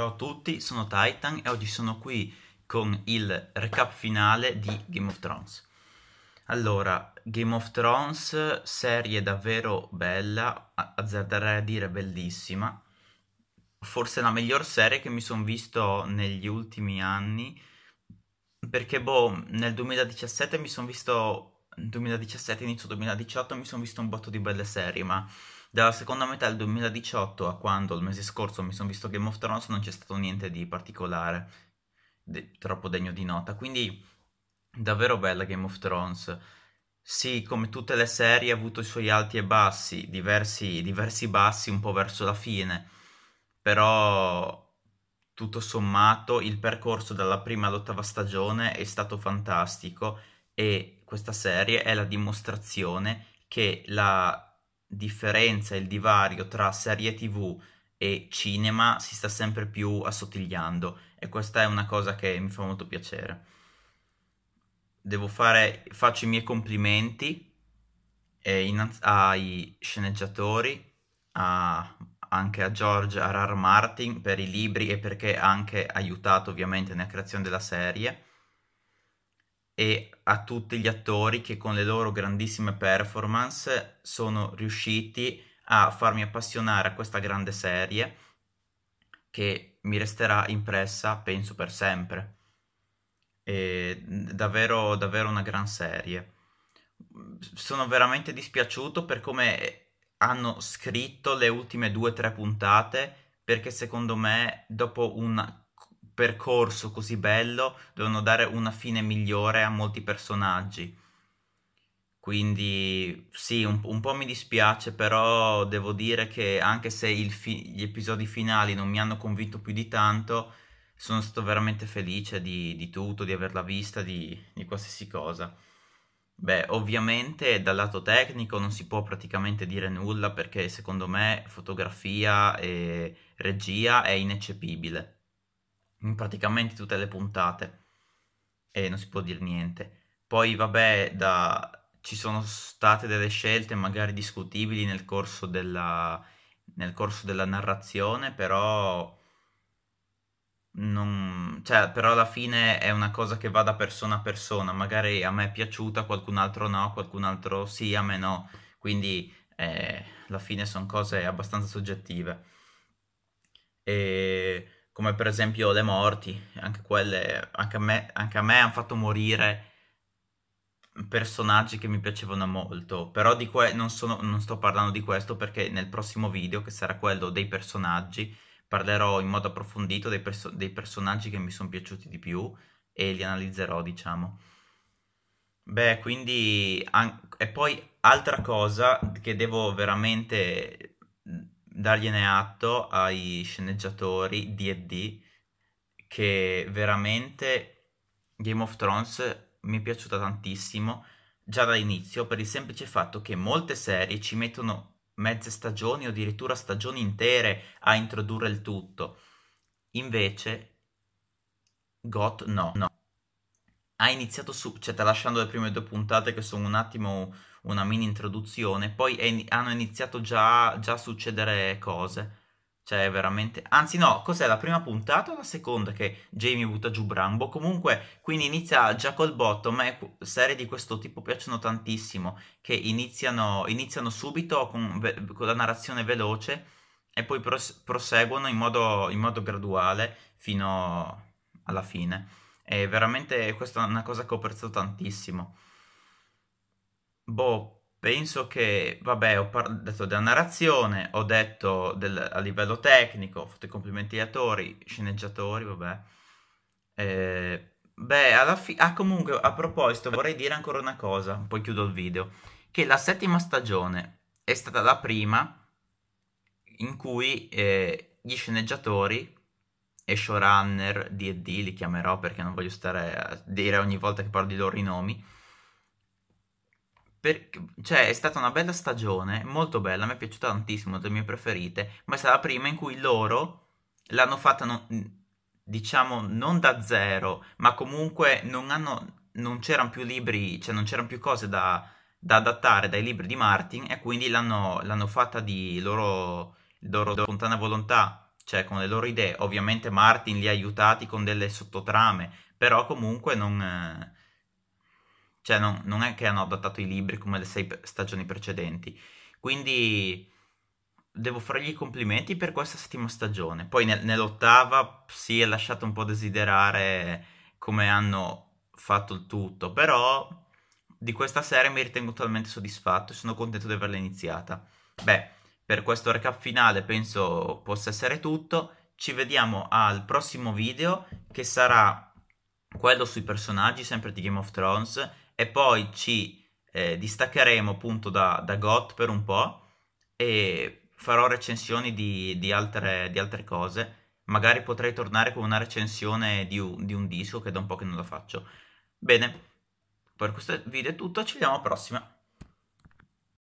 Ciao a tutti, sono Titan e oggi sono qui con il recap finale di Game of Thrones. Allora, Game of Thrones, serie davvero bella, azzarderei a dire bellissima, forse la miglior serie che mi sono visto negli ultimi anni, perché boh, nel 2017 mi sono visto, 2017, inizio 2018 mi sono visto un botto di belle serie, ma dalla seconda metà del 2018 a quando il mese scorso mi sono visto Game of Thrones non c'è stato niente di particolare, de- troppo degno di nota. Quindi davvero bella Game of Thrones. Sì, come tutte le serie ha avuto i suoi alti e bassi, diversi, diversi bassi un po' verso la fine, però tutto sommato il percorso dalla prima all'ottava stagione è stato fantastico e questa serie è la dimostrazione che la differenza, il divario tra serie tv e cinema si sta sempre più assottigliando e questa è una cosa che mi fa molto piacere. Devo fare, faccio i miei complimenti eh, in, ai sceneggiatori, a, anche a George R.R. Martin per i libri e perché ha anche aiutato ovviamente nella creazione della serie e a tutti gli attori che con le loro grandissime performance sono riusciti a farmi appassionare a questa grande serie che mi resterà impressa, penso, per sempre. È davvero, davvero una gran serie. Sono veramente dispiaciuto per come hanno scritto le ultime due o tre puntate perché secondo me dopo un percorso così bello, devono dare una fine migliore a molti personaggi. Quindi sì, un, un po' mi dispiace, però devo dire che anche se fi- gli episodi finali non mi hanno convinto più di tanto, sono stato veramente felice di, di tutto, di averla vista, di, di qualsiasi cosa. Beh, ovviamente dal lato tecnico non si può praticamente dire nulla perché secondo me fotografia e regia è ineccepibile in praticamente tutte le puntate e non si può dire niente. Poi vabbè, da... ci sono state delle scelte magari discutibili nel corso della, nel corso della narrazione, però... Non... Cioè, però alla fine è una cosa che va da persona a persona, magari a me è piaciuta, qualcun altro no, qualcun altro sì, a me no, quindi eh, alla fine sono cose abbastanza soggettive. E come per esempio le morti, anche quelle, anche a me, anche a me hanno fatto morire personaggi che mi piacevano molto, però di que- non, sono, non sto parlando di questo perché nel prossimo video, che sarà quello dei personaggi, parlerò in modo approfondito dei, perso- dei personaggi che mi sono piaciuti di più e li analizzerò, diciamo. Beh, quindi... An- e poi altra cosa che devo veramente dargliene atto ai sceneggiatori D&D che veramente Game of Thrones mi è piaciuta tantissimo già dall'inizio per il semplice fatto che molte serie ci mettono mezze stagioni o addirittura stagioni intere a introdurre il tutto. Invece Got no, no. Ha iniziato su, cioè lasciando le prime due puntate che sono un attimo una mini introduzione, poi è, hanno iniziato già, a succedere cose. Cioè, veramente. Anzi, no, cos'è la prima puntata o la seconda che Jamie butta giù Brambo? Comunque, quindi inizia già col botto. A me serie di questo tipo piacciono tantissimo. Che iniziano, iniziano subito con, con la narrazione veloce e poi pros- proseguono in modo, in modo, graduale fino alla fine. E veramente questa è una cosa che ho apprezzato tantissimo. Boh, penso che, vabbè, ho par- detto della narrazione, ho detto del, a livello tecnico, ho fatto i complimenti agli attori, sceneggiatori, vabbè. Eh, beh, alla fine... Ah, comunque, a proposito, vorrei dire ancora una cosa, poi chiudo il video, che la settima stagione è stata la prima in cui eh, gli sceneggiatori e showrunner, D&D li chiamerò perché non voglio stare a dire ogni volta che parlo di loro i nomi, per, cioè, è stata una bella stagione, molto bella, mi è piaciuta tantissimo, una delle mie preferite, ma è stata la prima in cui loro l'hanno fatta, non, diciamo, non da zero, ma comunque non, hanno, non c'erano più libri, cioè non c'erano più cose da, da adattare dai libri di Martin e quindi l'hanno, l'hanno fatta di loro, loro, loro lontana volontà, cioè con le loro idee. Ovviamente Martin li ha aiutati con delle sottotrame, però comunque non... Eh, cioè non, non, è che hanno adattato i libri come le sei stagioni precedenti, quindi devo fargli i complimenti per questa settima stagione. Poi nel, nell'ottava si è lasciato un po' desiderare come hanno fatto il tutto, però di questa serie mi ritengo totalmente soddisfatto e sono contento di averla iniziata. Beh, per questo recap finale penso possa essere tutto. Ci vediamo al prossimo video che sarà quello sui personaggi sempre di Game of Thrones e poi ci eh, distaccheremo appunto da, da GOT per un po' e farò recensioni di, di, altre, di, altre, cose. Magari potrei tornare con una recensione di un, di un disco che da un po' che non la faccio. Bene, per questo video è tutto, ci vediamo alla prossima.